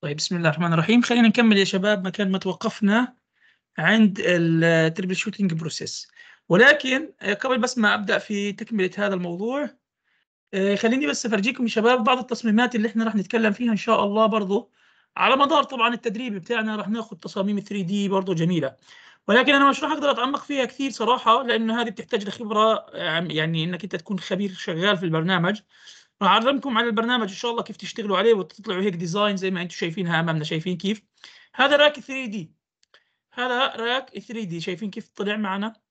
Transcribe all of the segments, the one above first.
طيب بسم الله الرحمن الرحيم خلينا نكمل يا شباب مكان ما توقفنا عند التربل شوتنج بروسيس ولكن آه، قبل بس ما ابدا في تكمله هذا الموضوع آه، خليني بس افرجيكم يا شباب بعض التصميمات اللي احنا راح نتكلم فيها ان شاء الله برضه على مدار طبعا التدريب بتاعنا راح ناخذ تصاميم 3 دي برضه جميله ولكن انا مش راح اقدر اتعمق فيها كثير صراحه لانه هذه بتحتاج لخبره آه، يعني انك انت تكون خبير شغال في البرنامج راح اعلمكم على البرنامج ان شاء الله كيف تشتغلوا عليه وتطلعوا هيك ديزاين زي ما انتم شايفينها امامنا شايفين كيف هذا راك 3 دي هذا راك 3 دي شايفين كيف طلع معنا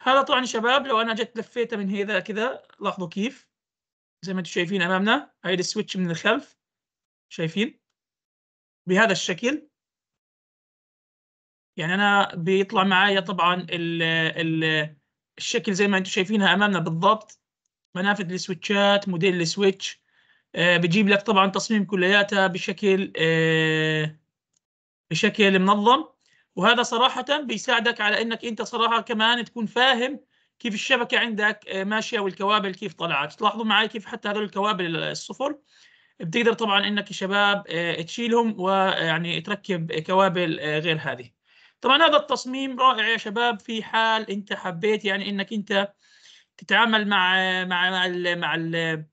هذا طبعا شباب لو انا جت لفيته من هذا كذا لاحظوا كيف زي ما انتم شايفين امامنا هاي السويتش من الخلف شايفين بهذا الشكل يعني انا بيطلع معايا طبعا ال ال الشكل زي ما انتم شايفينها امامنا بالضبط منافذ السويتشات موديل السويتش آه، بجيب لك طبعا تصميم كلياتها بشكل آه، بشكل منظم وهذا صراحة بيساعدك على انك انت صراحة كمان تكون فاهم كيف الشبكة عندك آه، ماشية والكوابل كيف طلعت تلاحظوا معي كيف حتى هذول الكوابل الصفر بتقدر طبعا انك شباب تشيلهم ويعني تركب كوابل غير هذه طبعا هذا التصميم رائع يا شباب في حال انت حبيت يعني انك انت تتعامل مع مع مع ال مع ال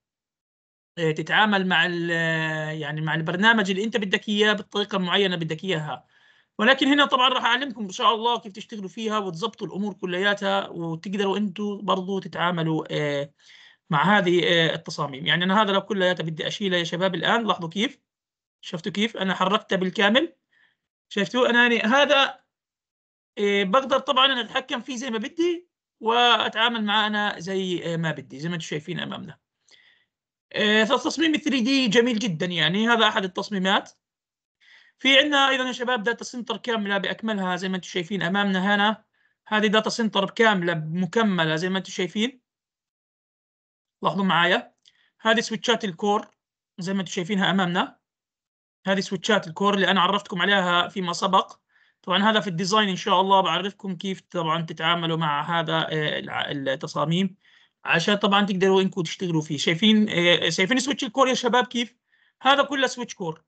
آه، تتعامل مع ال آه، يعني مع البرنامج اللي انت بدك اياه بالطريقه المعينه بدك اياها ولكن هنا طبعا راح اعلمكم ان شاء الله كيف تشتغلوا فيها وتظبطوا الامور كلياتها وتقدروا انتم برضه تتعاملوا آه، مع هذه التصاميم يعني انا هذا لو كلياته بدي اشيله يا شباب الان لاحظوا كيف شفتوا كيف انا حركته بالكامل شفتوا انا يعني هذا بقدر طبعا انا اتحكم فيه زي ما بدي واتعامل معاه انا زي آه، ما بدي زي ما انتم شايفين امامنا آه، فالتصميم 3 دي جميل جدا يعني هذا احد التصميمات في عندنا ايضا يا شباب داتا سنتر كامله باكملها زي ما انتم شايفين امامنا هنا هذه داتا سنتر كامله مكمله زي ما انتم شايفين لاحظوا معايا هذه سويتشات الكور زي ما انتم شايفينها امامنا هذه سويتشات الكور اللي انا عرفتكم عليها فيما سبق طبعا هذا في الديزاين ان شاء الله بعرفكم كيف طبعا تتعاملوا مع هذا آه، التصاميم عشان طبعا تقدروا انكم تشتغلوا فيه شايفين آه، شايفين سويتش الكور يا شباب كيف هذا كله سويتش كور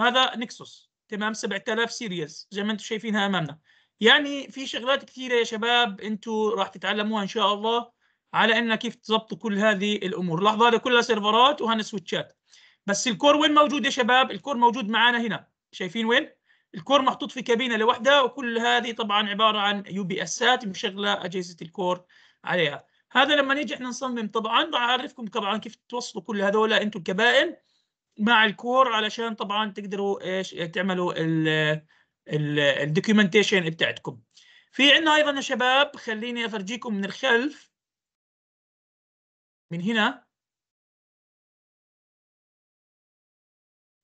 هذا نكسوس تمام 7000 سيريز زي ما انتم شايفينها امامنا يعني في شغلات كثيره يا شباب انتم راح تتعلموها ان شاء الله على ان كيف تضبطوا كل هذه الامور لحظه هذا كلها سيرفرات وهنا سويتشات بس الكور وين موجود يا شباب الكور موجود معانا هنا شايفين وين الكور محطوط في كابينه لوحدها وكل هذه طبعا عباره عن يو بي اسات مشغله اجهزه الكور عليها هذا لما نيجي احنا نصمم طبعا بعرفكم طبعا كيف توصلوا كل هذول انتم الكبائن مع الكور علشان طبعا تقدروا ايش تعملوا الدوكيومنتيشن بتاعتكم في عندنا ايضا يا شباب خليني افرجيكم من الخلف من هنا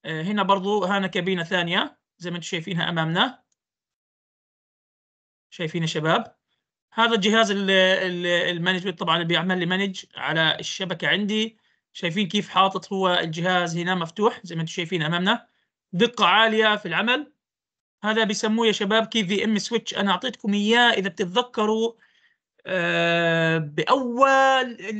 آه، هنا برضو هنا كابينه ثانيه زي ما انتم شايفينها امامنا شايفين يا شباب هذا الجهاز المانجمنت طبعا اللي بيعمل لي مانج على الشبكه عندي شايفين كيف حاطط هو الجهاز هنا مفتوح زي ما انتم شايفين امامنا دقه عاليه في العمل هذا بيسموه يا شباب كي في ام سويتش انا اعطيتكم اياه اذا بتتذكروا آه، باول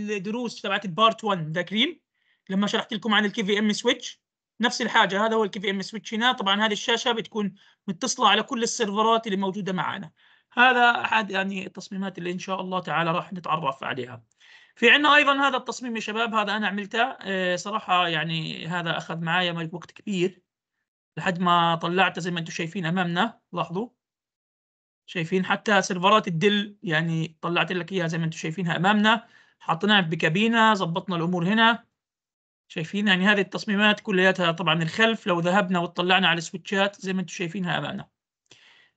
الدروس تبعت البارت 1 ذاكرين لما شرحت لكم عن الكي في ام سويتش نفس الحاجه هذا هو الكي في ام سويتش هنا طبعا هذه الشاشه بتكون متصله على كل السيرفرات اللي موجوده معنا هذا احد يعني التصميمات اللي ان شاء الله تعالى راح نتعرف عليها في عندنا ايضا هذا التصميم يا شباب هذا انا عملته آه، صراحه يعني هذا اخذ معايا وقت كبير لحد ما طلعته زي ما انتم شايفين امامنا لاحظوا شايفين حتى سيرفرات الدل يعني طلعت لك اياها زي ما انتم شايفينها امامنا حطيناها بكابينه ظبطنا الامور هنا شايفين يعني هذه التصميمات كلياتها طبعا الخلف لو ذهبنا وطلعنا على السويتشات زي ما انتم شايفينها امامنا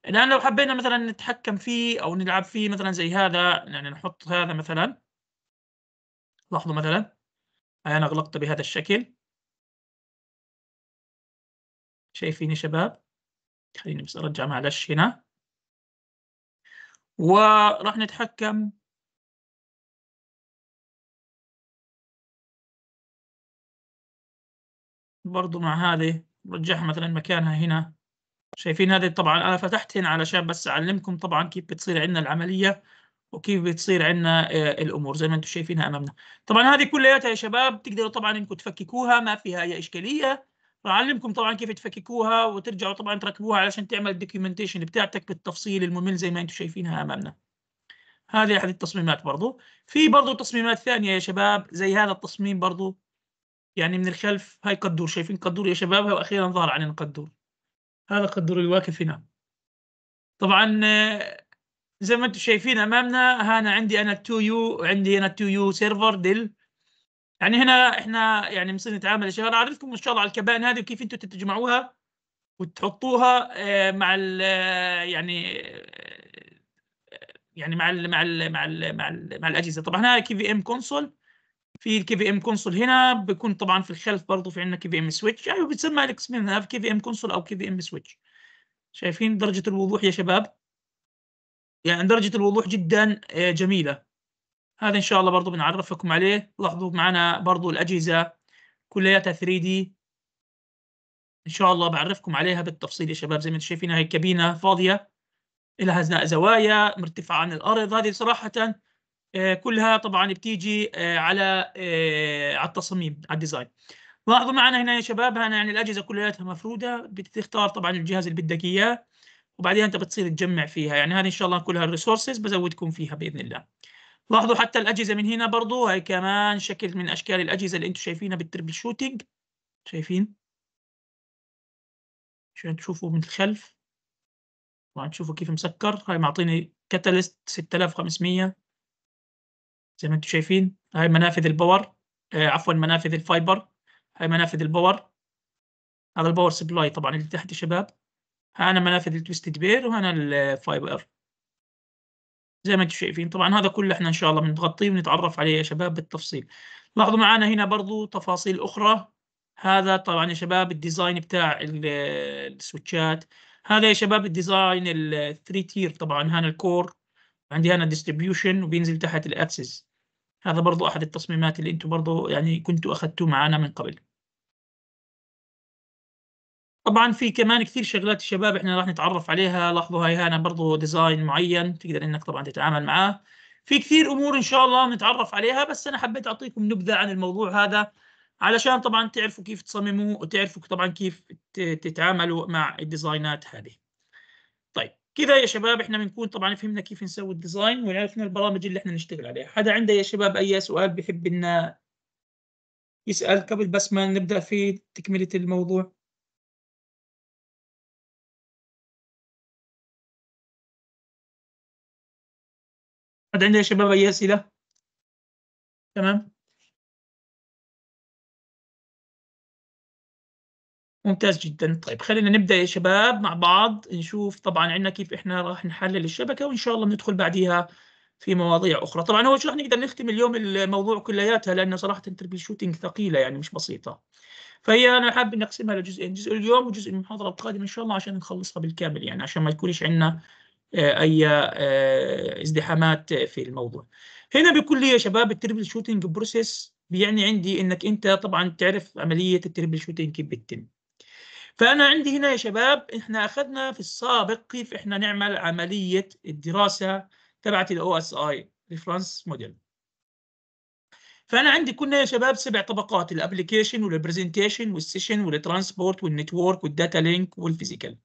الان لو حبينا مثلا نتحكم فيه او نلعب فيه مثلا زي هذا يعني نحط هذا مثلا لاحظوا مثلا انا غلقت بهذا الشكل شايفين يا شباب خليني بس ارجع معلش هنا وراح نتحكم برضو مع هذه رجعها مثلا مكانها هنا شايفين هذه طبعا انا فتحت هنا علشان بس اعلمكم طبعا كيف بتصير عندنا العمليه وكيف بتصير عندنا آه، الامور زي ما انتم شايفينها امامنا طبعا هذه كلياتها يا شباب تقدروا طبعا انكم تفككوها ما فيها اي اشكاليه راح اعلمكم طبعا كيف تفككوها وترجعوا طبعا تركبوها علشان تعمل الدوكيومنتيشن بتاعتك بالتفصيل الممل زي ما انتم شايفينها امامنا هذه احد التصميمات برضو في برضو تصميمات ثانيه يا شباب زي هذا التصميم برضو يعني من الخلف هاي قدور شايفين قدور يا شباب واخيرا ظهر علينا قدور هذا قدور الواقف هنا طبعا آه، زي ما انتم شايفين امامنا هنا عندي انا 2 يو عندي هنا 2 يو سيرفر ديل يعني هنا احنا يعني مصير نتعامل اشياء انا اعرفكم ان شاء الله على الكبائن هذه وكيف انتم تجمعوها وتحطوها آه، مع ال آه، يعني يعني مع الـ مع الـ مع الـ مع, الـ مع الاجهزه طبعا هنا كي في ام كونسول في الكي في ام كونسول هنا بيكون طبعا في الخلف برضه في عندنا كي أيوة، في ام سويتش يعني بتسمى الاكس منها كي في ام كونسول او كي في ام سويتش شايفين درجه الوضوح يا شباب يعني درجه الوضوح جدا آه، جميله هذا ان شاء الله برضه بنعرفكم عليه لاحظوا معنا برضه الاجهزه كلياتها 3 دي ان شاء الله بعرفكم عليها بالتفصيل يا شباب زي ما انتم شايفين هي كابينه فاضيه لها زوايا مرتفعه عن الارض هذه صراحه آه، كلها طبعا بتيجي آه، على آه، على التصميم على الديزاين لاحظوا معنا هنا يا شباب هنا يعني الاجهزه كلياتها مفروده بتختار طبعا الجهاز اللي بدك اياه وبعدين انت بتصير تجمع فيها يعني هذه ان شاء الله كلها الريسورسز بزودكم فيها باذن الله لاحظوا حتى الاجهزه من هنا برضو هي كمان شكل من اشكال الاجهزه اللي انتم شايفينها بالتربل شوتينج شايفين عشان تشوفوا من الخلف طبعا تشوفوا كيف مسكر هاي معطيني كاتاليست 6500 زي ما انتم شايفين هاي منافذ الباور آه عفوا منافذ الفايبر هاي منافذ الباور هذا الباور سبلاي طبعا اللي تحت يا شباب هنا منافذ التويستد بير وهنا الفايبر زي ما انتم شايفين طبعا هذا كله احنا ان شاء الله بنغطيه ونتعرف عليه يا شباب بالتفصيل لاحظوا معنا هنا برضو تفاصيل اخرى هذا طبعا يا شباب الديزاين بتاع السويتشات هذا يا شباب الديزاين الثري تير طبعا هنا الكور عندي هنا ديستريبيوشن وبينزل تحت الاكسس هذا برضو احد التصميمات اللي انتم برضو يعني كنتوا اخذتوه معنا من قبل طبعا في كمان كثير شغلات الشباب احنا راح نتعرف عليها لاحظوا هاي هنا برضو ديزاين معين تقدر انك طبعا تتعامل معاه في كثير امور ان شاء الله نتعرف عليها بس انا حبيت اعطيكم نبذه عن الموضوع هذا علشان طبعا تعرفوا كيف تصمموا وتعرفوا طبعا كيف تتعاملوا مع الديزاينات هذه كده يا شباب احنا بنكون طبعا فهمنا كيف نسوي الديزاين وعرفنا البرامج اللي احنا نشتغل عليها حدا عنده يا شباب اي سؤال بحب ان يسال قبل بس ما نبدا في تكمله الموضوع حد عنده يا شباب اي اسئله تمام ممتاز جدا طيب خلينا نبدا يا شباب مع بعض نشوف طبعا عندنا كيف احنا راح نحلل الشبكه وان شاء الله بندخل بعديها في مواضيع اخرى طبعا هو شو راح نقدر نختم اليوم الموضوع كلياتها لانه صراحه التربل شوتنج ثقيله يعني مش بسيطه فهي انا حابب نقسمها لجزئين جزء اليوم وجزء المحاضره القادمه ان شاء الله عشان نخلصها بالكامل يعني عشان ما يكونش عندنا آه، اي آه، ازدحامات في الموضوع هنا بكل لي يا شباب التربل شوتنج بروسيس بيعني عندي انك انت طبعا تعرف عمليه التربل شوتنج كيف بتتم فأنا عندي هنا يا شباب إحنا أخذنا في السابق كيف إحنا نعمل عملية الدراسة تبعت الـ OSI ريفرنس موديل فأنا عندي كنا يا شباب سبع طبقات الابلكيشن والبرزنتيشن والسيشن والترانسبورت والنتورك والداتا لينك والفيزيكال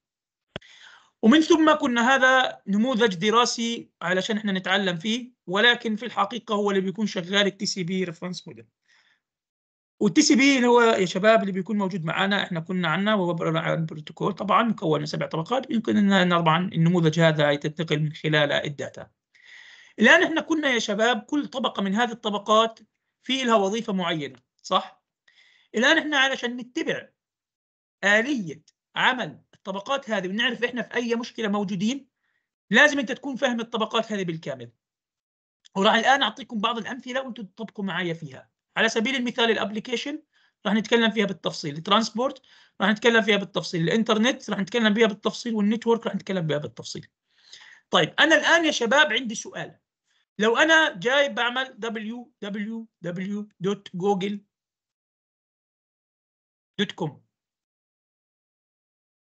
ومن ثم كنا هذا نموذج دراسي علشان احنا نتعلم فيه ولكن في الحقيقة هو اللي بيكون شغال التي سي بي ريفرنس موديل والتي سي بي اللي هو يا شباب اللي بيكون موجود معنا احنا كنا عندنا وهو عن بروتوكول طبعا مكون من سبع طبقات يمكن ان طبعا النموذج هذا تنتقل من خلاله الداتا. الان احنا كنا يا شباب كل طبقه من هذه الطبقات في لها وظيفه معينه صح؟ الان احنا علشان نتبع اليه عمل الطبقات هذه ونعرف احنا في اي مشكله موجودين لازم انت تكون فاهم الطبقات هذه بالكامل. وراح الان اعطيكم بعض الامثله وانتم تطبقوا معايا فيها. على سبيل المثال الابلكيشن راح نتكلم فيها بالتفصيل الترانسبورت راح نتكلم فيها بالتفصيل الانترنت راح نتكلم فيها بالتفصيل والنتورك راح نتكلم فيها بالتفصيل طيب انا الان يا شباب عندي سؤال لو انا جاي بعمل www.google.com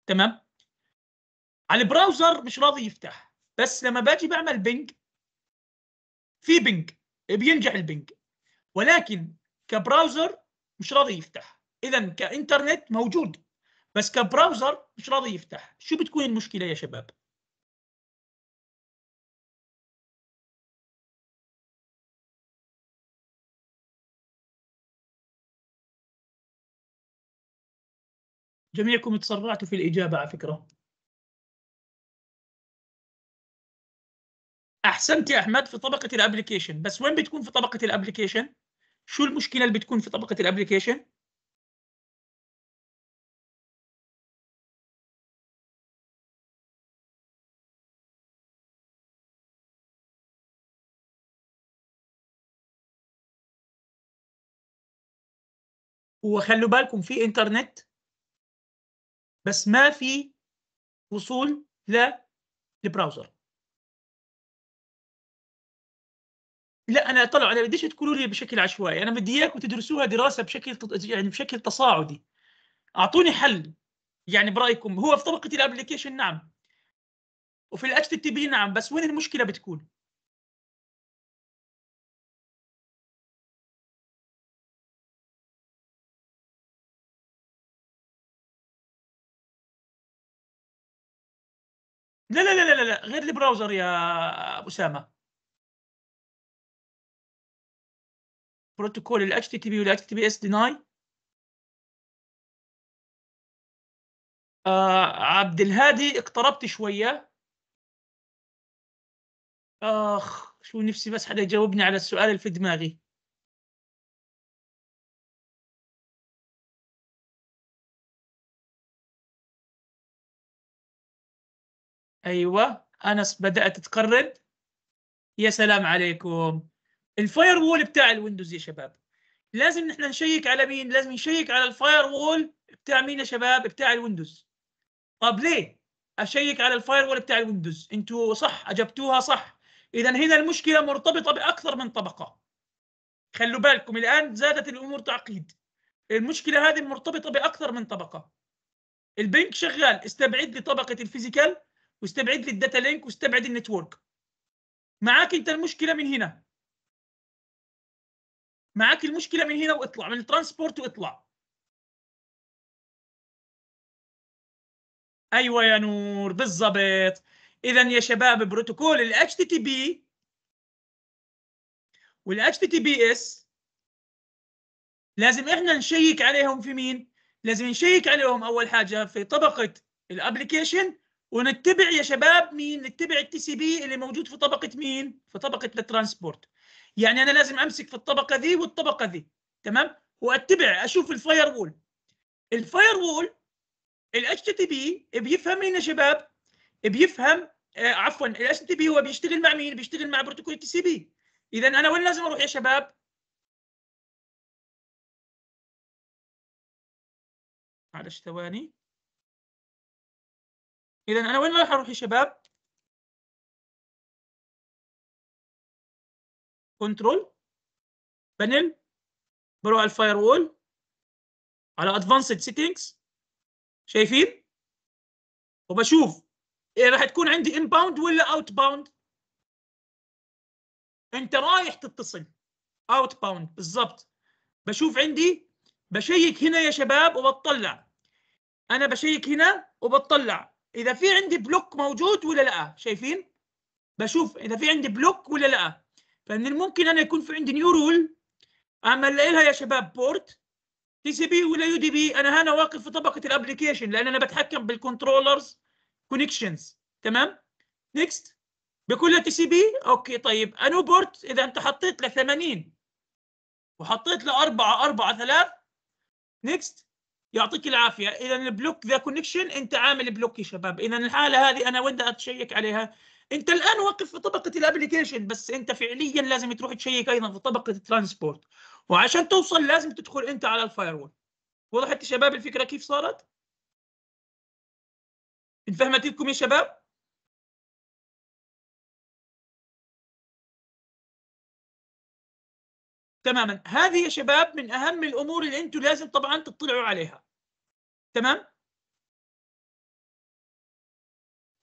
تمام على البراوزر مش راضي يفتح بس لما باجي بعمل بينج في بينج بينجح البينج ولكن كبراوزر مش راضي يفتح اذا كانترنت موجود بس كبراوزر مش راضي يفتح شو بتكون المشكله يا شباب جميعكم تسرعتوا في الإجابة على فكرة أحسنت يا أحمد في طبقة الابلكيشن بس وين بتكون في طبقة الابلكيشن شو المشكله اللي بتكون في طبقه الابلكيشن وخلوا بالكم في انترنت بس ما في وصول للبراوزر لا انا طلع انا بديش تقولوا لي بشكل عشوائي انا بدي اياكم تدرسوها دراسه بشكل يعني بشكل تصاعدي اعطوني حل يعني برايكم هو في طبقه الابلكيشن نعم وفي الاتش تي بي نعم بس وين المشكله بتكون لا لا لا لا لا غير البراوزر يا اسامه بروتوكول ال HTTP وال HTTPS deny آه عبد الهادي اقتربت شويه اخ شو نفسي بس حدا يجاوبني على السؤال اللي في دماغي ايوه انس بدات تقرب يا سلام عليكم الفاير وول بتاع الويندوز يا شباب لازم نحن نشيك على مين لازم نشيك على الفاير وول بتاع مين يا شباب بتاع الويندوز طب ليه اشيك على الفاير وول بتاع الويندوز انتوا صح اجبتوها صح اذا هنا المشكله مرتبطه باكثر من طبقه خلوا بالكم الان زادت الامور تعقيد المشكله هذه مرتبطه باكثر من طبقه البنك شغال استبعد لي طبقه الفيزيكال واستبعد لي الداتا لينك واستبعد النتورك معاك انت المشكله من هنا معاك المشكله من هنا واطلع من الترانسبورت واطلع ايوه يا نور بالضبط اذا يا شباب بروتوكول الاتش تي تي بي تي تي بي اس لازم احنا نشيك عليهم في مين لازم نشيك عليهم اول حاجه في طبقه الابلكيشن ونتبع يا شباب مين نتبع التي سي بي اللي موجود في طبقه مين في طبقه الترانسبورت يعني انا لازم امسك في الطبقه دي والطبقه دي تمام واتبع اشوف الفاير وول الفاير وول الاتش تي بي بيفهم مين يا شباب بيفهم آه عفوا الاتش تي بي هو بيشتغل مع مين بيشتغل مع بروتوكول تي سي بي اذا انا وين لازم اروح يا شباب معلش ثواني اذا انا وين راح اروح يا شباب كنترول بانل بروح الفاير وول على ادفانسد سيتنجز شايفين وبشوف إيه راح تكون عندي انباوند ولا اوت باوند انت رايح تتصل اوت باوند بالضبط بشوف عندي بشيك هنا يا شباب وبطلع انا بشيك هنا وبطلع اذا في عندي بلوك موجود ولا لا شايفين بشوف اذا في عندي بلوك ولا لا فمن الممكن انا يكون في عندي نيو رول اعمل لها يا شباب بورت تي سي بي ولا يو دي بي انا هنا واقف في طبقه الابلكيشن لان انا بتحكم بالكنترولرز كونكشنز تمام نيكست بكل تي سي بي اوكي طيب انو بورت اذا انت حطيت ل 80 وحطيت له 4 4 3 نيكست يعطيك العافيه اذا البلوك ذا كونكشن انت عامل بلوك يا شباب اذا الحاله هذه انا وين بدي اتشيك عليها انت الان واقف في طبقه الابلكيشن بس انت فعليا لازم تروح تشيك ايضا في طبقه الترانسبورت وعشان توصل لازم تدخل انت على الفايروول وضحت يا شباب الفكره كيف صارت انفهمت لكم يا شباب تماما هذه يا شباب من اهم الامور اللي انتم لازم طبعا تطلعوا عليها تمام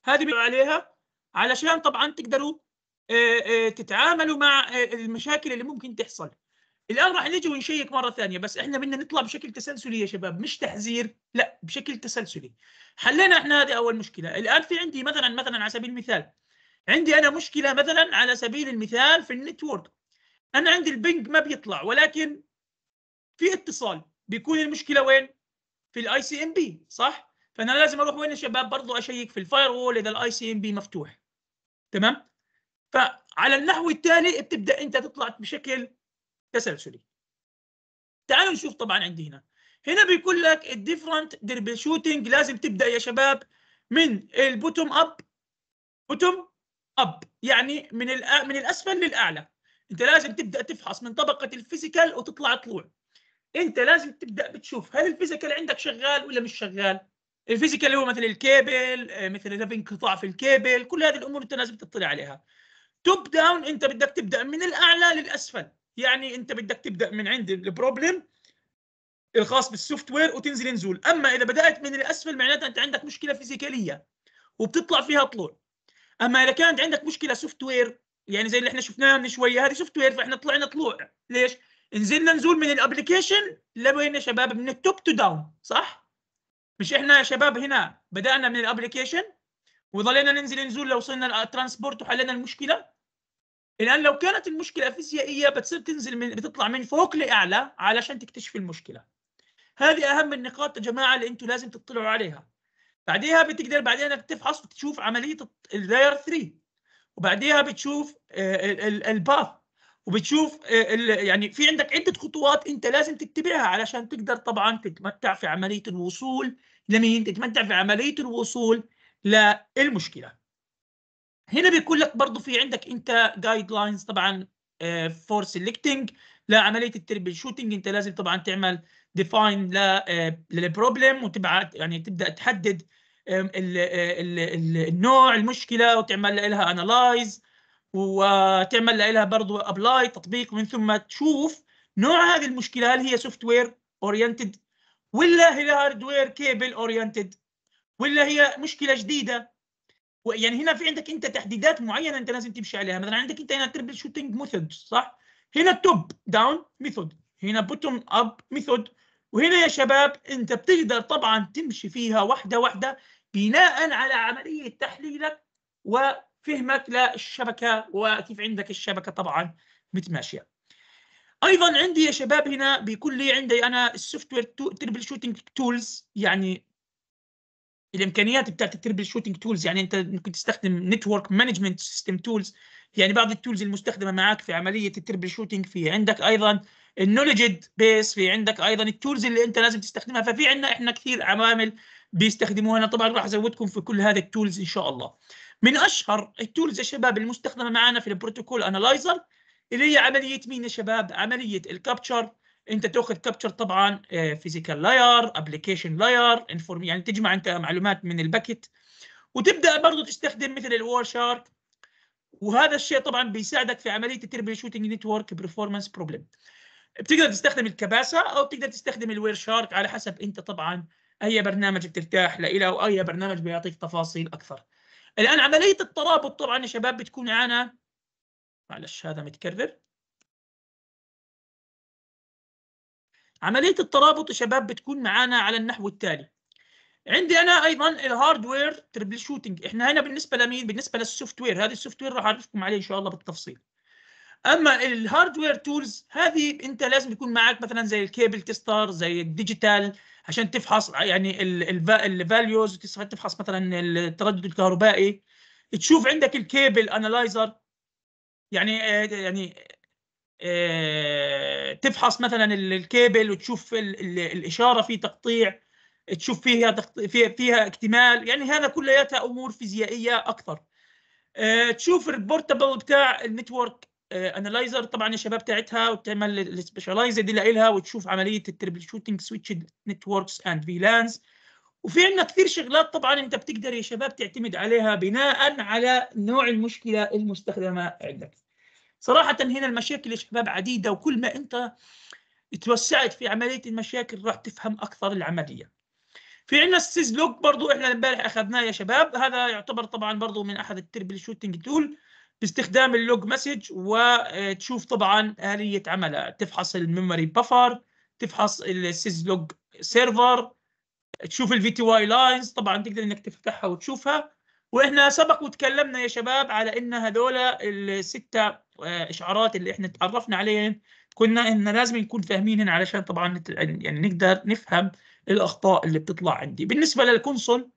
هذه عليها علشان طبعا تقدروا آه، آه، تتعاملوا مع آه، المشاكل اللي ممكن تحصل الان راح نجي ونشيك مره ثانيه بس احنا بدنا نطلع بشكل تسلسلي يا شباب مش تحذير لا بشكل تسلسلي حلينا احنا هذه اول مشكله الان في عندي مثلا مثلا على سبيل المثال عندي انا مشكله مثلا على سبيل المثال في النتورك انا عندي البنج ما بيطلع ولكن في اتصال بيكون المشكله وين في الاي سي ام بي صح فانا لازم اروح وين يا شباب برضه اشيك في الفاير وول اذا الاي سي ام بي مفتوح تمام فعلى النحو التالي بتبدا انت تطلع بشكل تسلسلي تعالوا نشوف طبعا عندي هنا هنا بيقول لك الديفرنت دربل شوتنج لازم تبدا يا شباب من البوتوم اب بوتوم اب يعني من من الاسفل للاعلى انت لازم تبدا تفحص من طبقه الفيزيكال وتطلع طلوع انت لازم تبدا بتشوف هل الفيزيكال عندك شغال ولا مش شغال الفيزيكال هو مثل الكيبل آه، مثل اذا في انقطاع في الكيبل كل هذه الامور انت لازم تطلع عليها توب داون انت بدك تبدا من الاعلى للاسفل يعني انت بدك تبدا من عند البروبلم الخاص بالسوفت وير وتنزل نزول اما اذا بدات من الاسفل معناتها انت عندك مشكله فيزيكاليه وبتطلع فيها طلوع اما اذا كانت عندك مشكله سوفت وير يعني زي اللي احنا شفناها من شويه هذه سوفت وير فاحنا طلعنا طلوع ليش نزلنا نزول من الابلكيشن لوين يا شباب من التوب تو داون صح مش احنا يا شباب هنا بدانا من الابلكيشن وظلينا ننزل نزول لو وصلنا الترانسبورت وحلينا المشكله الان لو كانت المشكله فيزيائيه بتصير تنزل من بتطلع من فوق لاعلى علشان تكتشف المشكله هذه اهم النقاط يا جماعه اللي انتم لازم تطلعوا عليها بعديها بتقدر بعدين انك تفحص وتشوف عمليه اللاير 3 وبعديها بتشوف آه، الباث وبتشوف آه، يعني في عندك عده خطوات انت لازم تتبعها علشان تقدر طبعا تتمتع في عمليه الوصول لمين؟ تتمتع في عمليه الوصول للمشكله. هنا بيكون لك برضه في عندك انت جايد لاينز طبعا فور آه، سيلكتنج لعمليه التربل شوتنج انت لازم طبعا تعمل ديفاين للبروبلم وتبعت يعني تبدا تحدد آه، النوع المشكله وتعمل لها انالايز وتعمل لها برضو ابلاي تطبيق من ثم تشوف نوع هذه المشكله هل هي سوفت وير اورينتد ولا هي هاردوير كيبل اورينتد ولا هي مشكله جديده يعني هنا في عندك انت تحديدات معينه انت لازم تمشي عليها مثلا عندك انت هنا تربل شوتنج ميثود صح هنا توب داون ميثود هنا بوتوم اب ميثود وهنا يا شباب انت بتقدر طبعا تمشي فيها واحده واحده بناء على عمليه تحليلك و فهمك للشبكه وكيف عندك الشبكه طبعا متماشيه ايضا عندي يا شباب هنا بيكون لي عندي انا السوفت وير تربل شوتنج تولز يعني الامكانيات بتاعت التربل شوتنج تولز يعني انت ممكن تستخدم نتورك مانجمنت سيستم تولز يعني بعض التولز المستخدمه معك في عمليه التربل شوتنج في عندك ايضا النولجد بيس في عندك ايضا التولز اللي انت لازم تستخدمها ففي عندنا احنا كثير عوامل بيستخدموها انا طبعا راح ازودكم في كل هذه التولز ان شاء الله من اشهر التولز يا شباب المستخدمه معنا في البروتوكول انالايزر اللي هي عمليه مين يا شباب؟ عمليه الكابتشر انت تاخذ كابتشر طبعا فيزيكال لاير ابلكيشن لاير يعني تجمع انت معلومات من الباكيت وتبدا برضه تستخدم مثل الوار شارك وهذا الشيء طبعا بيساعدك في عمليه التربل شوتنج نتورك برفورمانس بروبلم بتقدر تستخدم الكباسه او بتقدر تستخدم الوير شارك على حسب انت طبعا اي برنامج بترتاح له او اي برنامج بيعطيك تفاصيل اكثر الآن عملية الترابط طبعا يا شباب بتكون معنا معلش هذا متكرر عملية الترابط يا شباب بتكون معانا على النحو التالي عندي انا ايضا الهاردوير تربل شوتنج احنا هنا بالنسبه لمين بالنسبه للسوفت وير هذه السوفت وير راح اعرفكم عليه ان شاء الله بالتفصيل اما الهاردوير تولز هذه انت لازم يكون معك مثلا زي الكيبل تيستر زي الديجيتال عشان تفحص يعني الفاليوز تفحص مثلا التردد الكهربائي تشوف عندك الكيبل انالايزر يعني آه، يعني آه، تفحص مثلا الكيبل وتشوف الاشاره في تقطيع تشوف فيها فيها اكتمال يعني هذا كلياتها امور فيزيائيه اكثر آه، تشوف البورتابل بتاع النتورك انلايزر آه، طبعا الشباب بتاعتها وبتعمل السبيشالايز دي لها وتشوف عمليه التربل شوتنج سويتش نتوركس اند فيلانز وفي عندنا كثير شغلات طبعا انت بتقدر يا شباب تعتمد عليها بناء على نوع المشكله المستخدمه عندك. صراحه هنا المشاكل يا شباب عديده وكل ما انت توسعت في عمليه المشاكل راح تفهم اكثر العمليه. في عندنا لوك برضو احنا امبارح اخذناه يا شباب هذا يعتبر طبعا برضو من احد التربل شوتنج تول باستخدام اللوج مسج وتشوف طبعا آلية عملها تفحص الميموري بفر تفحص السيز لوج سيرفر تشوف الفي تي واي لاينز طبعا تقدر انك تفتحها وتشوفها واحنا سبق وتكلمنا يا شباب على ان هذول الستة اشعارات اللي احنا تعرفنا عليهم كنا ان لازم نكون فاهمينهم علشان طبعا يعني نقدر نفهم الاخطاء اللي بتطلع عندي بالنسبه للكونسول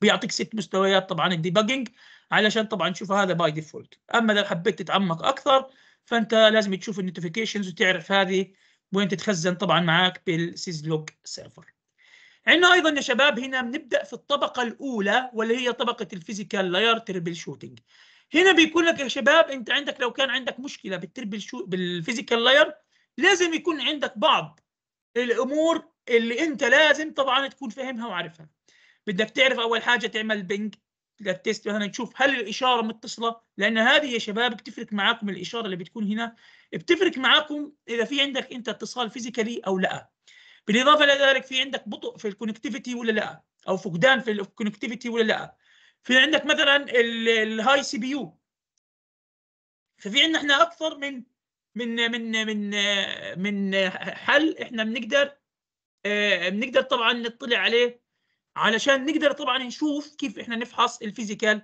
بيعطيك ست مستويات طبعا الديباجنج علشان طبعا تشوف هذا باي ديفولت اما لو حبيت تتعمق اكثر فانت لازم تشوف النوتيفيكيشنز وتعرف هذه وين تتخزن طبعا معاك بالسيزلوك سيرفر عندنا ايضا يا شباب هنا بنبدا في الطبقه الاولى واللي هي طبقه الفيزيكال لاير تربل شوتنج هنا بيكون لك يا شباب انت عندك لو كان عندك مشكله بالتربل شو بالفيزيكال لاير لازم يكون عندك بعض الامور اللي انت لازم طبعا تكون فاهمها وعارفها بدك تعرف اول حاجه تعمل بنج للتيست مثلا نشوف هل الاشاره متصله لان هذه يا شباب بتفرق معاكم الاشاره اللي بتكون هنا بتفرق معاكم اذا في عندك انت اتصال فيزيكالي او لا بالاضافه الى ذلك في عندك بطء في الكونكتيفيتي ولا لا او فقدان في الكونكتيفيتي ولا لا في عندك مثلا الهاي سي بي يو ففي عندنا احنا اكثر من من من من من حل احنا بنقدر آه، بنقدر طبعا نطلع عليه علشان نقدر طبعا نشوف كيف احنا نفحص الفيزيكال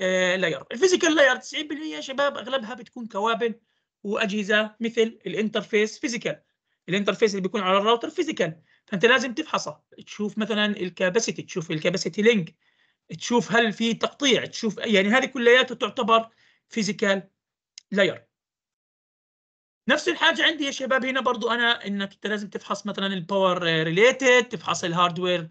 لاير آه، الفيزيكال لاير 90% يا شباب اغلبها بتكون كوابل واجهزه مثل الانترفيس فيزيكال الانترفيس اللي بيكون على الراوتر فيزيكال فانت لازم تفحصه تشوف مثلا الكاباسيتي تشوف الكاباسيتي لينك تشوف هل في تقطيع تشوف يعني هذه كلياتها تعتبر فيزيكال لاير نفس الحاجة عندي يا شباب هنا برضو أنا إنك أنت لازم تفحص مثلا الباور ريليتد تفحص الهاردوير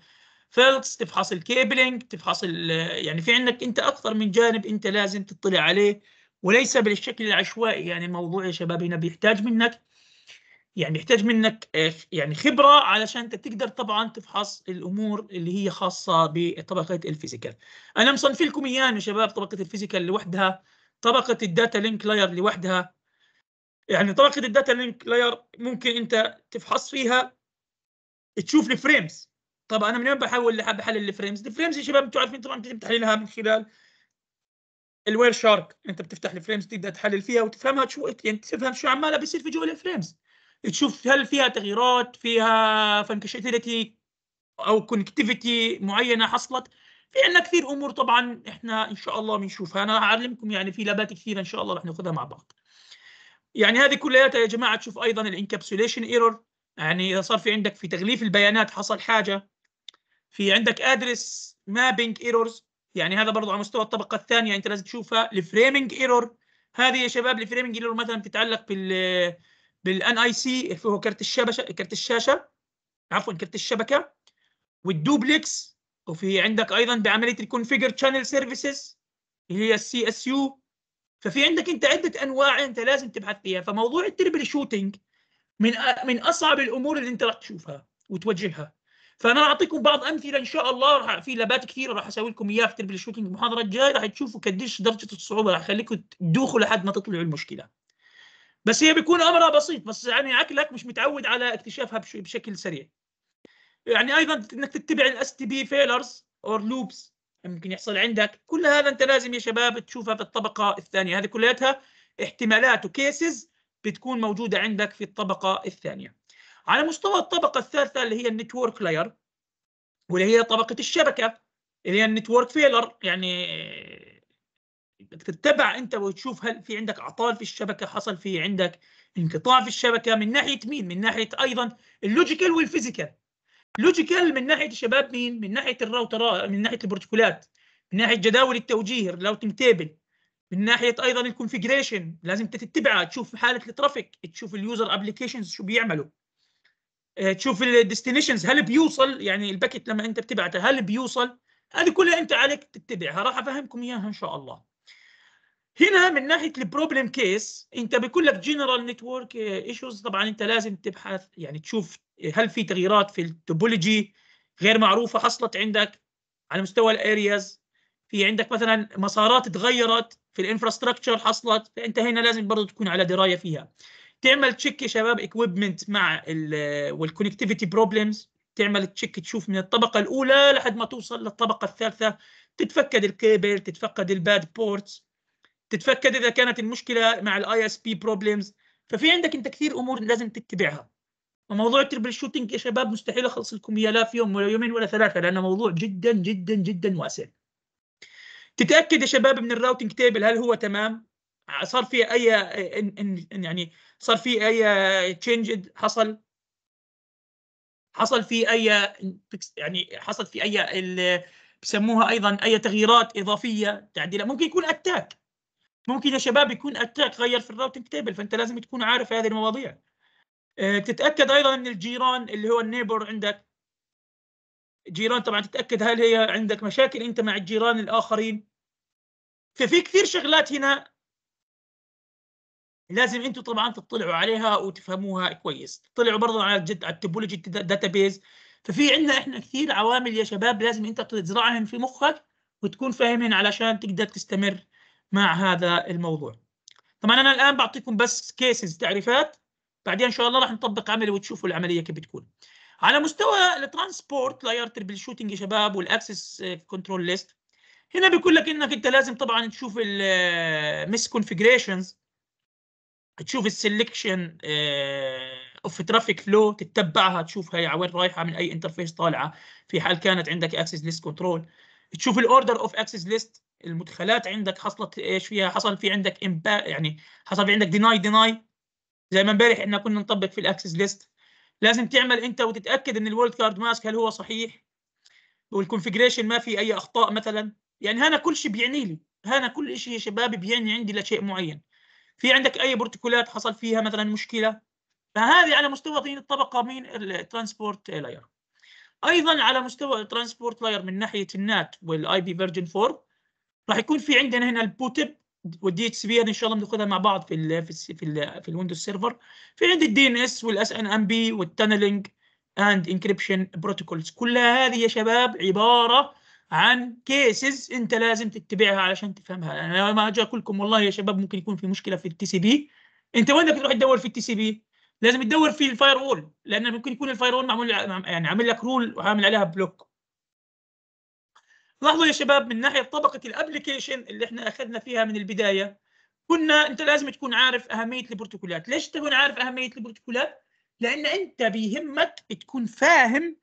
فيلتس تفحص الكيبلينج تفحص يعني في عندك انت اكثر من جانب انت لازم تطلع عليه وليس بالشكل العشوائي يعني الموضوع يا شباب هنا بيحتاج منك يعني بيحتاج منك يعني خبره علشان انت تقدر طبعا تفحص الامور اللي هي خاصه بطبقه الفيزيكال انا مصنف لكم اياه يا شباب طبقه الفيزيكال لوحدها طبقه الداتا لينك لاير لوحدها يعني طبقه الداتا لينك لاير ممكن انت تفحص فيها تشوف الفريمز طبعا انا من وين بحول بحلل الفريمز الفريمز يا شباب انتم عارفين طبعا بتتم تحليلها من خلال الوير شارك انت بتفتح الفريمز تقدر تحلل فيها وتفهمها شو يعني تفهم شو عماله بيصير في جوا الفريمز تشوف هل فيها تغييرات فيها فانكشناليتي او كونكتيفيتي معينه حصلت في عندنا كثير امور طبعا احنا ان شاء الله بنشوفها انا اعلمكم يعني في لابات كثيره ان شاء الله رح ناخذها مع بعض يعني هذه كلياتها يا جماعه تشوف ايضا الانكابسوليشن ايرور يعني اذا صار في عندك في تغليف البيانات حصل حاجه في عندك ادرس مابينج ايرورز يعني هذا برضه على مستوى الطبقه الثانيه انت لازم تشوفها الفريمنج ايرور هذه يا شباب الفريمنج ايرور مثلا بتتعلق بال بالان اي سي اللي هو كرت الشبشه كرت الشاشه عفوا كرت الشبكه والدوبلكس وفي عندك ايضا بعمليه الكونفيجر تشانل سيرفيسز اللي هي السي اس يو ففي عندك انت عده انواع انت لازم تبحث فيها فموضوع التربل شوتنج من من اصعب الامور اللي انت راح تشوفها وتوجهها فانا راح اعطيكم بعض امثله ان شاء الله راح في لبات كثيره راح اسوي لكم اياها في تربيه الشوتنج المحاضره الجايه راح تشوفوا قديش درجه الصعوبه راح اخليكم تدوخوا لحد ما تطلعوا المشكله بس هي بيكون امرها بسيط بس يعني عقلك مش متعود على اكتشافها بشكل سريع يعني ايضا انك تتبع الاس تي بي فيلرز اور لوبس ممكن يحصل عندك كل هذا انت لازم يا شباب تشوفها في الطبقه الثانيه هذه كلياتها احتمالات وكيسز بتكون موجوده عندك في الطبقه الثانيه على مستوى الطبقه الثالثه اللي هي النتورك لاير واللي هي طبقه الشبكه اللي هي النتورك فيلر يعني آه، تتبع انت وتشوف هل في عندك اعطال في الشبكه حصل في عندك انقطاع في الشبكه من ناحيه مين من ناحيه ايضا اللوجيكال والفيزيكال لوجيكال من ناحيه شباب مين من ناحيه الراوتر من ناحيه البروتوكولات من ناحيه جداول التوجيه لو تيبل من ناحيه ايضا الكونفجريشن لازم تتبعها تشوف حاله الترافيك تشوف اليوزر ابلكيشنز شو بيعملوا آه، تشوف الديستنيشنز هل بيوصل يعني الباكيت لما انت بتبعته هل بيوصل هذه كلها انت عليك تتبعها راح افهمكم اياها ان شاء الله هنا من ناحيه البروبلم كيس انت بيقول لك جنرال نتورك ايشوز طبعا انت لازم تبحث يعني تشوف آه، هل في تغييرات في التوبولوجي غير معروفه حصلت عندك على مستوى الارياز في عندك مثلا مسارات تغيرت في الانفراستراكشر حصلت فانت هنا لازم برضه تكون على درايه فيها تعمل تشيك يا شباب اكويبمنت مع والكونكتيفيتي بروبلمز تعمل تشيك تشوف من الطبقه الاولى لحد ما توصل للطبقه الثالثه تتفقد الكيبل تتفقد الباد بورتس تتفقد اذا كانت المشكله مع الاي اس بي بروبلمز ففي عندك انت كثير امور لازم تتبعها وموضوع التربل شوتنج يا شباب مستحيل اخلص لكم اياه لا في يوم ولا يومين ولا ثلاثه لانه موضوع جدا جدا جدا واسع تتاكد يا شباب من الراوتنج تيبل هل هو تمام صار في اي إن إن يعني صار في اي تشينج حصل حصل في اي يعني حصل في اي بسموها ايضا اي تغييرات اضافيه تعديلات يعني ممكن يكون اتاك ممكن يا شباب يكون اتاك غير في الراوتنج تيبل فانت لازم تكون عارف هذه المواضيع آه، تتاكد ايضا ان الجيران اللي هو النيبر عندك جيران طبعا تتاكد هل هي عندك مشاكل انت مع الجيران الاخرين ففي كثير شغلات هنا لازم انتم طبعا تطلعوا عليها وتفهموها كويس تطلعوا برضه على الجد على التوبولوجي داتابيز ففي عندنا احنا كثير عوامل يا شباب لازم انت تزرعهم في مخك وتكون فاهمين علشان تقدر تستمر مع هذا الموضوع طبعا انا الان بعطيكم بس كيسز تعريفات بعدين ان شاء الله راح نطبق عملي وتشوفوا العمليه كيف بتكون على مستوى الترانسبورت لاير تربل شوتنج يا شباب والاكسس كنترول ليست هنا بيقول لك انك انت لازم طبعا تشوف المس كونفجريشنز تشوف السلكشن اوف ترافيك فلو تتبعها تشوف هي وين رايحه من اي انترفيس طالعه في حال كانت عندك اكسس ليست كنترول تشوف الاوردر اوف اكسس ليست المدخلات عندك حصلت ايش فيها حصل في عندك امبا يعني حصل في عندك ديناي ديناي زي ما امبارح احنا كنا نطبق في الاكسس ليست لازم تعمل انت وتتاكد ان الورد كارد ماسك هل هو صحيح والكونفجريشن ما في اي اخطاء مثلا يعني هذا كل شيء بيعني لي هذا كل شيء يا شباب بيعني عندي لشيء معين في عندك اي بروتوكولات حصل فيها مثلا مشكله فهذه على مستوى الطبقه من الترانسبورت لاير ايضا على مستوى الترانسبورت لاير من ناحيه النات والاي بي فيرجن 4 راح يكون في عندنا هنا البوتب والدي اتش بي ان شاء الله بناخذها مع بعض في الـ في الـ في, الـ في الويندوز سيرفر في عندي الدي ان اس والاس ان ام بي والتنلينج اند انكربشن بروتوكولز كل هذه يا شباب عباره عن كيسز انت لازم تتبعها علشان تفهمها انا لما اجي اقول لكم والله يا شباب ممكن يكون في مشكله في التي سي بي انت وين بدك تروح تدور في التي سي بي لازم تدور في الفاير وول لان ممكن يكون الفاير وول معمول يعني عامل لك رول وعامل عليها بلوك لاحظوا يا شباب من ناحيه طبقه الابلكيشن اللي احنا اخذنا فيها من البدايه كنا انت لازم تكون عارف اهميه البروتوكولات ليش تكون عارف اهميه البروتوكولات لان انت بيهمك تكون فاهم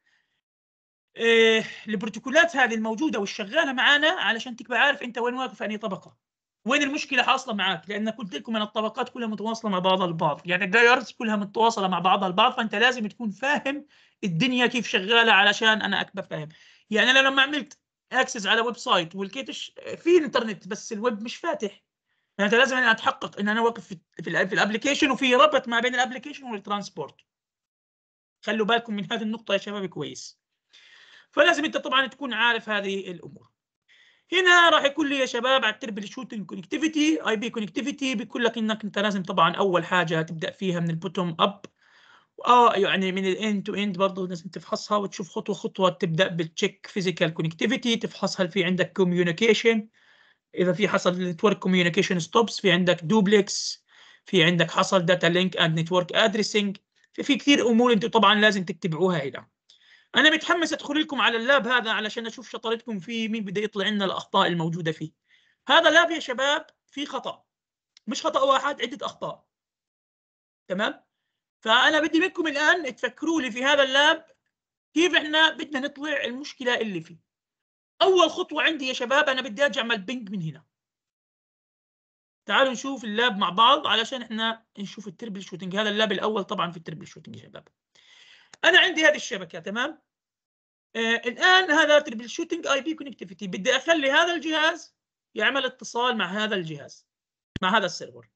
إيه، البروتوكولات هذه الموجوده والشغاله معانا علشان تبقى عارف انت وين واقف انهي طبقه وين المشكله حاصله معاك لان قلت لكم ان الطبقات كلها متواصله مع بعضها البعض يعني الدايرز كلها متواصله مع بعضها البعض فانت لازم تكون فاهم الدنيا كيف شغاله علشان انا اكبر فاهم يعني انا لما عملت اكسس على ويب سايت ولقيتش في انترنت بس الويب مش فاتح فانت يعني لازم أنا اتحقق ان انا واقف في في الابلكيشن وفي ربط ما بين الابلكيشن والترانسبورت خلوا بالكم من هذه النقطه يا شباب كويس فلازم انت طبعا تكون عارف هذه الامور هنا راح يكون لي يا شباب على التربل شوتنج كونكتيفيتي اي بي كونكتيفيتي بيقول لك انك انت لازم طبعا اول حاجه تبدا فيها من البوتوم اب اه يعني من الاند تو اند برضه لازم تفحصها وتشوف خطوه خطوه تبدا بالتشيك فيزيكال كونكتيفيتي تفحص هل في عندك كوميونيكيشن اذا في حصل نتورك كوميونيكيشن ستوبس في عندك دوبلكس في عندك حصل داتا لينك اند نتورك ادريسنج في كثير امور انتم طبعا لازم تتبعوها هنا انا متحمس ادخل لكم على اللاب هذا علشان اشوف شطارتكم فيه مين بده يطلع لنا الاخطاء الموجوده فيه هذا لاب يا شباب فيه خطا مش خطا واحد عده اخطاء تمام فانا بدي منكم الان تفكروا لي في هذا اللاب كيف احنا بدنا نطلع المشكله اللي فيه اول خطوه عندي يا شباب انا بدي ارجع اعمل بينج من هنا تعالوا نشوف اللاب مع بعض علشان احنا نشوف التربل شوتنج هذا اللاب الاول طبعا في التربل شوتنج يا شباب انا عندي هذه الشبكه تمام آه الان هذا تربل شوتنج اي بي كونكتيفيتي بدي اخلي هذا الجهاز يعمل اتصال مع هذا الجهاز مع هذا السيرفر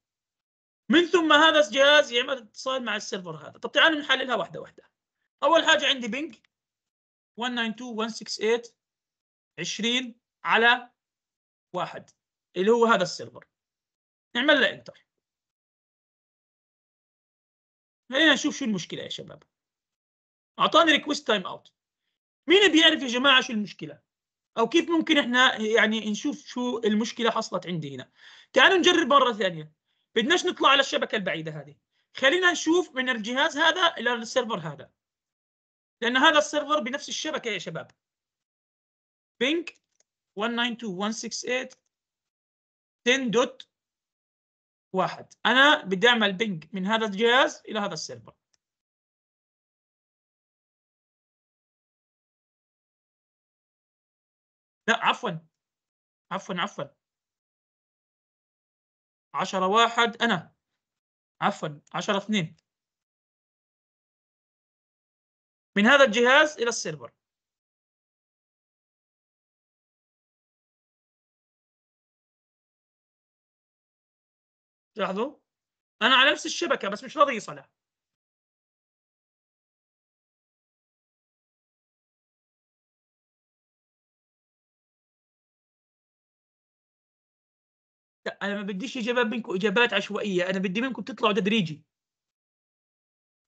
من ثم هذا الجهاز يعمل اتصال مع السيرفر هذا طب تعالوا نحللها واحده واحده اول حاجه عندي بينج 192.168.20 على واحد اللي هو هذا السيرفر نعمل له انتر خلينا نشوف شو المشكله يا شباب اعطاني ريكوست تايم اوت مين بيعرف يا جماعه شو المشكله او كيف ممكن احنا يعني نشوف شو المشكله حصلت عندي هنا تعالوا نجرب مره ثانيه بدناش نطلع على الشبكه البعيده هذه خلينا نشوف من الجهاز هذا الى السيرفر هذا لان هذا السيرفر بنفس الشبكه يا شباب بينك 192.168.10.1 انا بدي اعمل بينج من هذا الجهاز الى هذا السيرفر لا عفوا عفوا عفوا 10 واحد أنا عفوا 10 اثنين من هذا الجهاز إلى السيرفر لاحظوا أنا على نفس الشبكة بس مش راضي يصلح لا انا ما بديش اجابات منكم اجابات عشوائيه انا بدي منكم تطلعوا تدريجي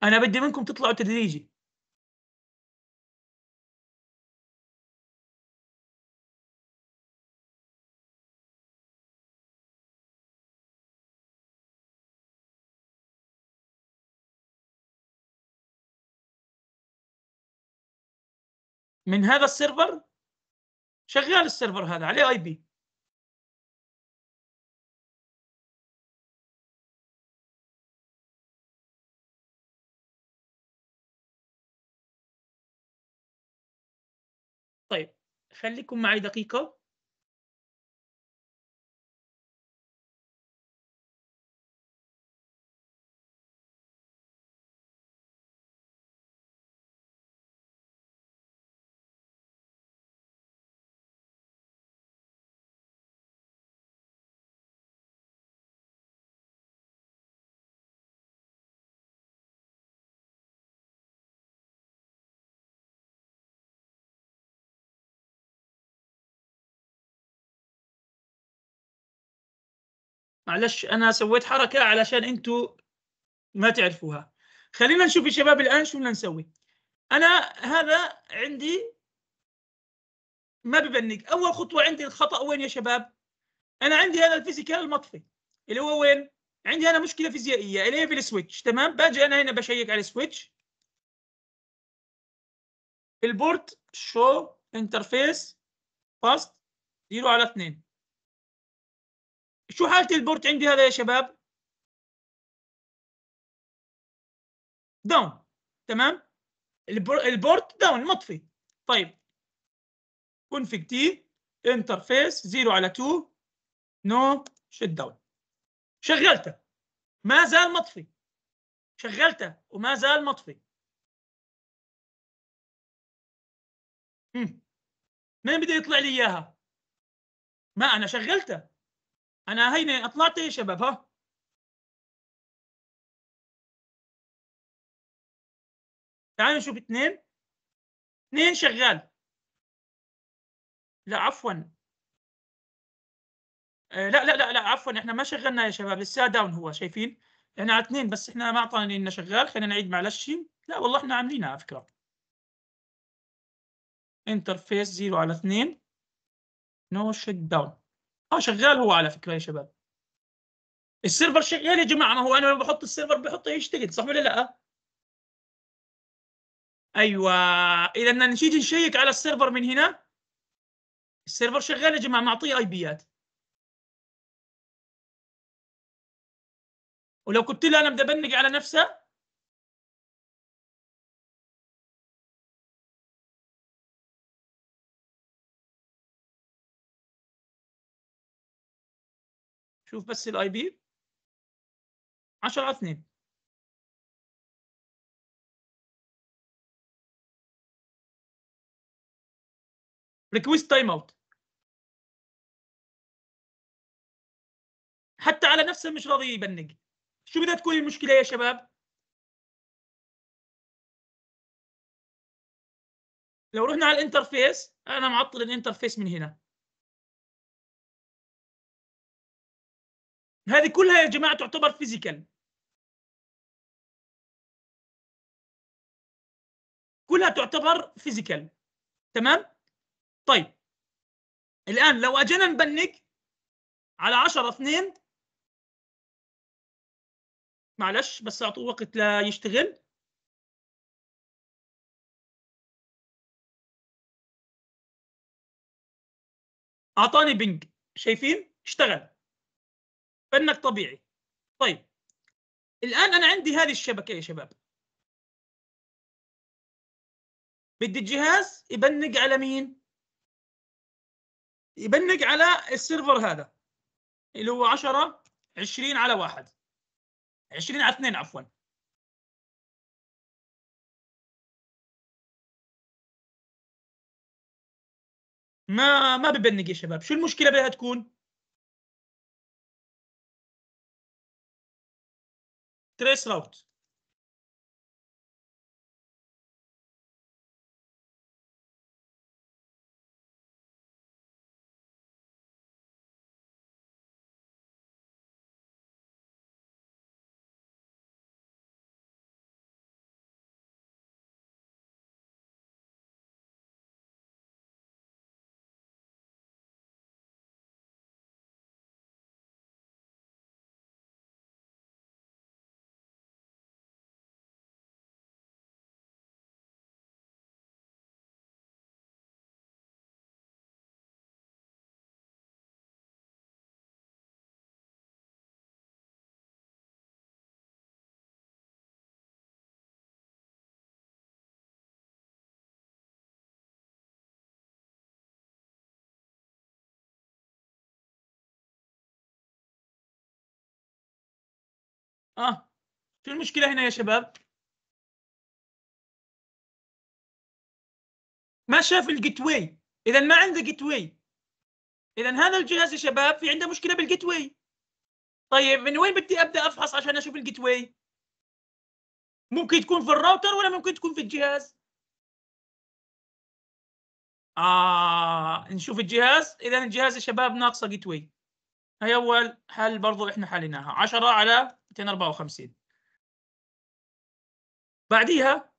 انا بدي منكم تطلعوا تدريجي من هذا السيرفر شغال السيرفر هذا عليه اي بي طيب خليكم معي دقيقة معلش انا سويت حركه علشان انتم ما تعرفوها خلينا نشوف يا شباب الان شو بدنا نسوي انا هذا عندي ما ببنك اول خطوه عندي الخطا وين يا شباب انا عندي هذا الفيزيكال المطفي اللي هو وين عندي انا مشكله فيزيائيه اللي هي في السويتش تمام باجي انا هنا بشيك على السويتش البورت شو انترفيس باست 0 على 2 شو حاله البورت عندي هذا يا شباب داون تمام البورت داون مطفي طيب كونفيج تي انترفيس 0 على 2 نو شت داون شغلته ما زال مطفي شغلته وما زال مطفي مم. مين بده يطلع لي اياها ما انا شغلته انا هيني طلعت يا شباب ها تعالوا نشوف اثنين اثنين شغال لا عفوا آه، لا لا لا لا عفوا احنا ما شغلنا يا شباب لسه داون هو شايفين احنا على اثنين بس احنا ما اعطانا انه شغال خلينا نعيد معلش لا والله احنا عاملينها على فكره انترفيس 0 على 2 نو شت داون اه شغال هو على فكره يا شباب السيرفر شغال يا جماعه ما هو انا لما بحط السيرفر بحطه يشتغل صح ولا لا؟ ايوه اذا بدنا نشيك على السيرفر من هنا السيرفر شغال يا جماعه معطيه اي بيات ولو كنت له انا بدي ابنق على نفسه شوف بس الاي بي 10 على 2 ريكويست تايم اوت حتى على نفسه مش راضي يبنق شو بدها تكون المشكله يا شباب لو رحنا على الانترفيس انا معطل الانترفيس من هنا هذه كلها يا جماعه تعتبر فيزيكال كلها تعتبر فيزيكال تمام طيب الان لو اجينا نبنك على 10 2 معلش بس اعطوه وقت لا يشتغل اعطاني بنج شايفين اشتغل فانك طبيعي طيب الان انا عندي هذه الشبكه يا شباب بدي الجهاز يبنق على مين يبنق على السيرفر هذا اللي هو 10 20 على 1 20 على 2 عفوا ما ما ببنق يا شباب شو المشكله بها تكون Três routes. اه شو المشكله هنا يا شباب ما شاف الجيت واي اذا ما عنده جيت واي اذا هذا الجهاز يا شباب في عنده مشكله بالجيت واي طيب من وين بدي ابدا افحص عشان اشوف الجيت واي ممكن تكون في الراوتر ولا ممكن تكون في الجهاز آه نشوف الجهاز إذا الجهاز يا شباب ناقصة جيت واي هي أول حل برضو إحنا حليناها 10 على 254 بعديها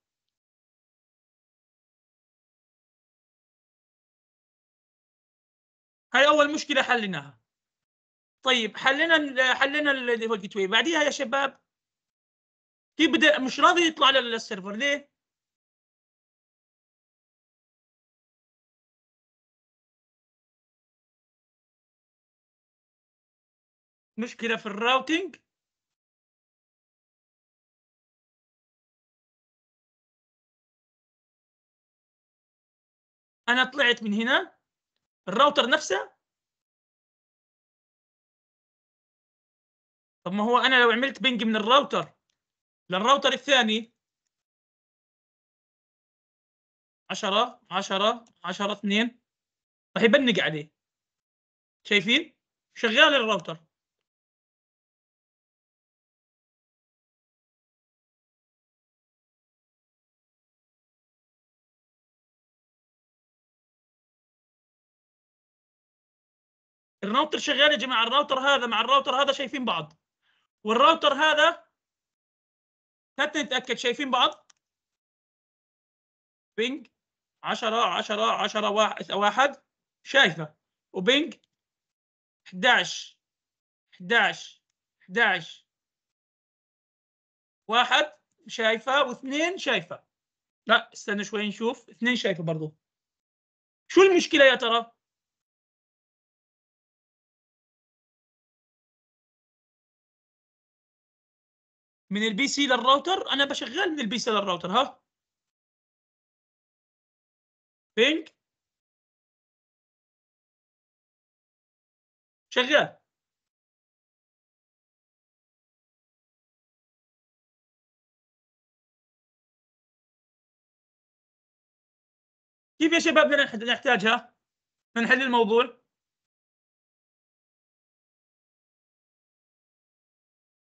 هاي اول مشكله حليناها طيب حلينا حلينا الديفولت جيت بعديها يا شباب تبدا مش راضي يطلع للسيرفر ليه مشكله في الراوتينج انا طلعت من هنا الراوتر نفسه طب ما هو انا لو عملت بنج من الراوتر للراوتر الثاني 10 10 10 2 راح يبنق عليه شايفين شغال الراوتر الراوتر شغال يا جماعه الراوتر هذا مع الراوتر هذا شايفين بعض والراوتر هذا حتى نتاكد شايفين بعض بينج 10 10 10 واحد, شايفه وبينج 11 11 11 واحد شايفه واثنين شايفه لا استنى شوي نشوف اثنين شايفه برضو شو المشكله يا ترى من البي سي للراوتر انا بشغل من البي سي للراوتر ها بينج شغال كيف يا شباب نحتاجها؟ نحل الموضوع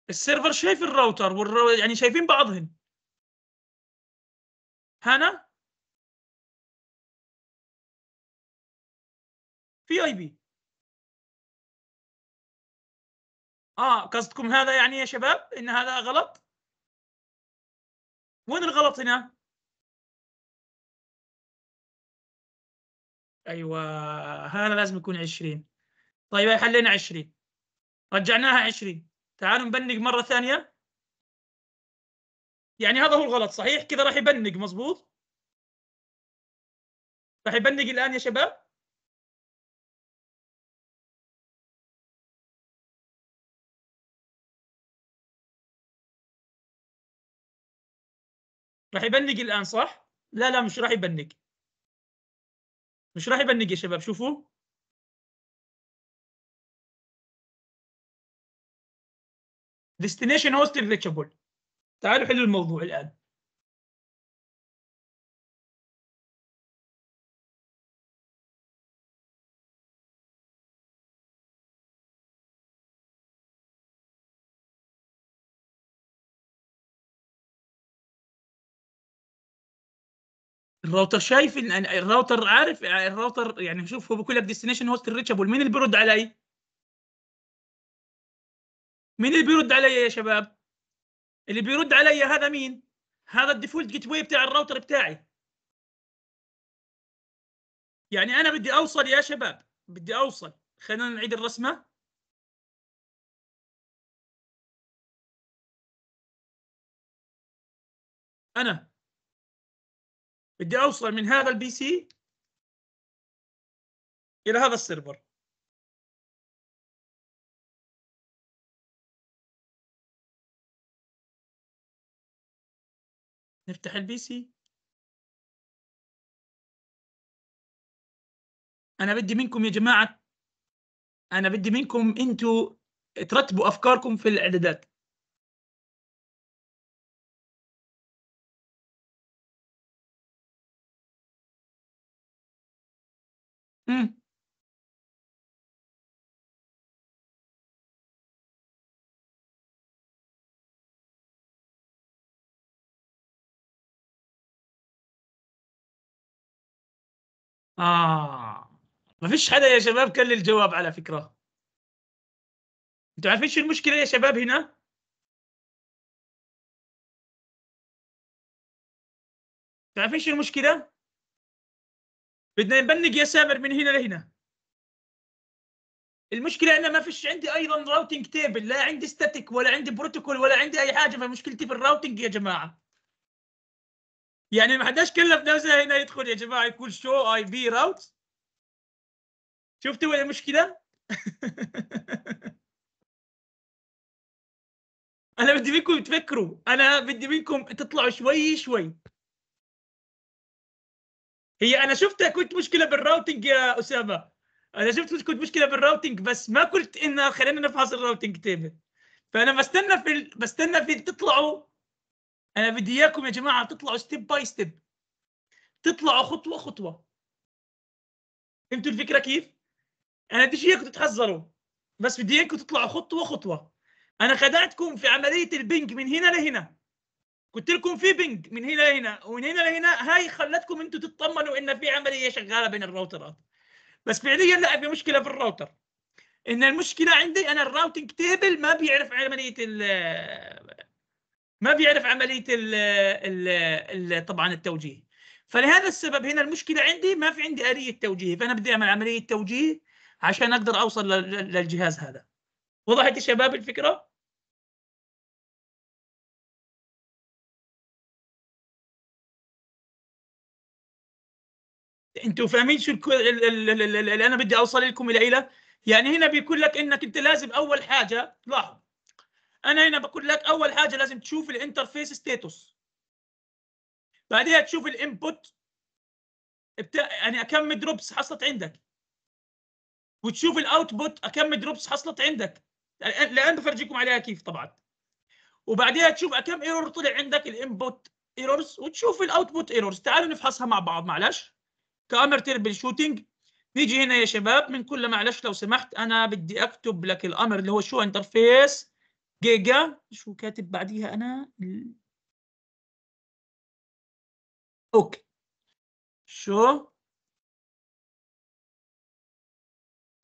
السيرفر شايف الراوتر والرو... يعني شايفين بعضهم هنا في اي بي اه قصدكم هذا يعني يا شباب ان هذا غلط وين الغلط هنا ايوه هذا لازم يكون 20 طيب حلينا 20 رجعناها 20 تعالوا نبنق مره ثانيه يعني هذا هو الغلط صحيح كذا راح يبنق مزبوط راح يبنق الان يا شباب راح يبنق الان صح لا لا مش راح يبنق مش راح يبنق يا شباب شوفوا ديستنيشن host reachable تعالوا حلوا الموضوع الان الراوتر شايف ان الراوتر عارف الراوتر يعني شوف هو بيقول لك ديستنيشن هوست ريتشابل مين اللي بيرد علي؟ مين اللي بيرد علي يا شباب اللي بيرد علي هذا مين هذا الديفولت جيت واي بتاع الراوتر بتاعي يعني انا بدي اوصل يا شباب بدي اوصل خلينا نعيد الرسمه انا بدي اوصل من هذا البي سي الى هذا السيرفر نفتح البي سي انا بدي منكم يا جماعه انا بدي منكم انتوا ترتبوا افكاركم في الاعدادات امم اه ما فيش حدا يا شباب كان الجواب على فكره انتوا عارفين شو المشكله يا شباب هنا انتوا عارفين شو المشكله بدنا نبنق يا سامر من هنا لهنا المشكله انا ما فيش عندي ايضا راوتنج تيبل لا عندي ستاتيك ولا عندي بروتوكول ولا عندي اي حاجه فمشكلتي في الراوتينج يا جماعه يعني ما حداش كلف نفسه هنا يدخل يا جماعه يقول شو اي بي راوت شفتوا المشكله؟ انا بدي منكم تفكروا انا بدي منكم تطلعوا شوي شوي هي انا شفتها كنت مشكله بالراوتنج يا اسامه انا شفت كنت مشكله بالراوتنج بس ما قلت انه خلينا نفحص الراوتنج تيبل فانا بستنى في ال... بستنى في تطلعوا انا بدي اياكم يا جماعه تطلعوا ستيب باي ستيب تطلعوا خطوه خطوه فهمتوا الفكره كيف؟ انا بديش اياكم تتحذروا بس بدي اياكم تطلعوا خطوه خطوه انا خدعتكم في عمليه البنج من هنا لهنا قلت لكم في بنج من هنا لهنا ومن هنا لهنا هاي خلتكم انتم تطمنوا ان في عمليه شغاله بين الراوترات بس فعليا لا في مشكله في الراوتر ان المشكله عندي انا الراوتنج تيبل ما بيعرف عمليه ما بيعرف عمليه ال ال الـ طبعا التوجيه فلهذا السبب هنا المشكله عندي ما في عندي اليه توجيه فانا بدي اعمل عمليه توجيه عشان اقدر اوصل للجهاز هذا وضحت يا شباب الفكره انتوا فاهمين شو الكو... اللي انا بدي اوصل لكم الى يعني هنا بيقول لك انك انت لازم اول حاجه لاحظ انا هنا بقول لك اول حاجه لازم تشوف الانترفيس ستيتوس بعدها تشوف الانبوت بتا... يعني كم دروبس حصلت عندك وتشوف الاوتبوت كم دروبس حصلت عندك الان بفرجيكم عليها كيف طبعا وبعدها تشوف كم ايرور طلع عندك الانبوت ايرورز وتشوف الاوتبوت ايرورز تعالوا نفحصها مع بعض معلش كامر تربل شوتنج نيجي هنا يا شباب من كل معلش لو سمحت انا بدي اكتب لك الامر اللي هو شو انترفيس جيجا شو كاتب بعديها أنا أوكي شو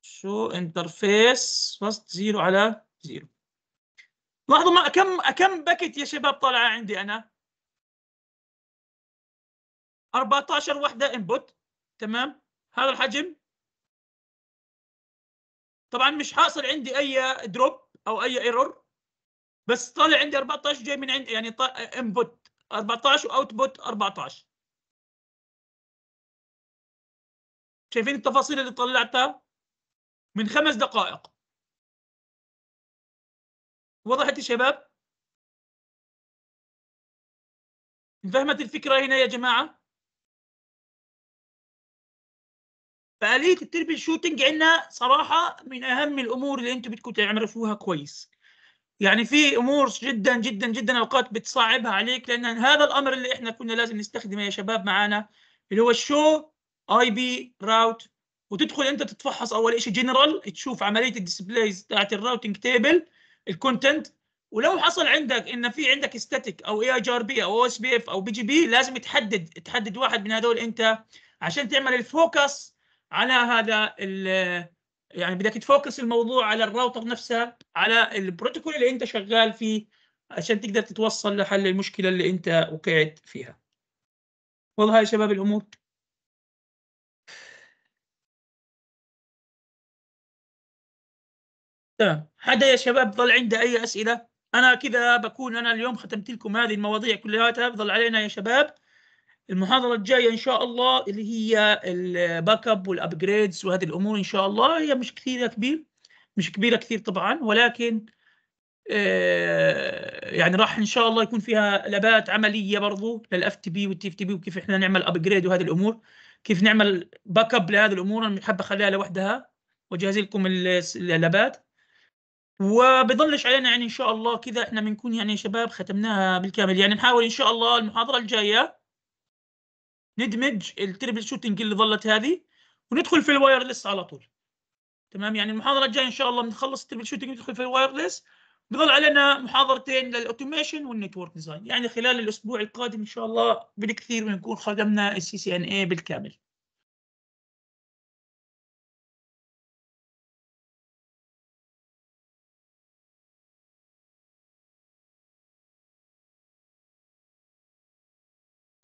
شو انترفيس فاست زيرو على زيرو لاحظوا ما كم كم باكيت يا شباب طالعه عندي انا 14 وحده انبوت تمام هذا الحجم طبعا مش حاصل عندي اي دروب او اي ايرور بس طالع عندي 14 جاي من عند يعني انبوت 14 واوتبوت 14 شايفين التفاصيل اللي طلعتها من خمس دقائق وضحت يا شباب انفهمت الفكره هنا يا جماعه فآلية التربل شوتنج عندنا صراحة من أهم الأمور اللي أنتم بدكم تعرفوها كويس يعني في امور جدا جدا جدا اوقات بتصعبها عليك لان هذا الامر اللي احنا كنا لازم نستخدمه يا شباب معانا اللي هو الشو اي بي راوت وتدخل انت تتفحص اول شيء جنرال تشوف عمليه الديسبلايز بتاعت الراوتنج تيبل الكونتنت ولو حصل عندك ان في عندك ستاتيك او اي جي ار بي او اس بي اف او بي جي بي لازم تحدد تحدد واحد من هذول انت عشان تعمل الفوكس على هذا يعني بدك تفوكس الموضوع على الراوتر نفسها على البروتوكول اللي انت شغال فيه عشان تقدر تتوصل لحل المشكله اللي انت وقعت فيها والله يا شباب الامور تمام حدا يا شباب ضل عنده اي اسئله انا كذا بكون انا اليوم ختمت لكم هذه المواضيع كلها ضل علينا يا شباب المحاضره الجايه ان شاء الله اللي هي الباك اب والابجريدز وهذه الامور ان شاء الله هي مش كثيره كبير مش كبيره كثير طبعا ولكن آه، يعني راح ان شاء الله يكون فيها لبات عمليه برضو للاف تي بي والتي اف تي بي وكيف احنا نعمل ابجريد وهذه الامور كيف نعمل باك اب لهذه الامور انا حابه اخليها لوحدها وجهز لكم اللبات وبضلش علينا يعني ان شاء الله كذا احنا بنكون يعني شباب ختمناها بالكامل يعني نحاول ان شاء الله المحاضره الجايه ندمج التربل شوتنج اللي ظلت هذه وندخل في الوايرلس على طول تمام يعني المحاضره الجايه ان شاء الله بنخلص التربل شوتنج ندخل في الوايرلس بظل علينا محاضرتين للاوتوميشن والنتورك ديزاين يعني خلال الاسبوع القادم ان شاء الله بالكثير بنكون خدمنا السي سي ان اي بالكامل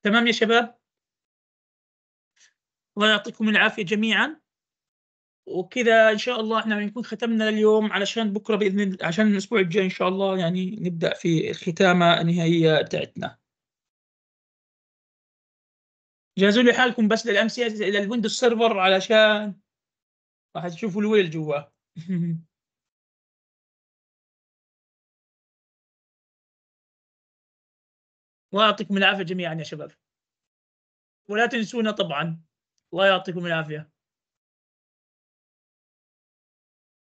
تمام يا شباب الله يعطيكم العافيه جميعا وكذا ان شاء الله احنا بنكون ختمنا اليوم علشان بكره باذن عشان الاسبوع الجاي ان شاء الله يعني نبدا في الختامه النهائيه بتاعتنا جهزوا لي حالكم بس للامسيه الى الويندوز سيرفر علشان راح تشوفوا الويل الله ويعطيكم العافيه جميعا يا شباب ولا تنسونا طبعا الله يعطيكم العافيه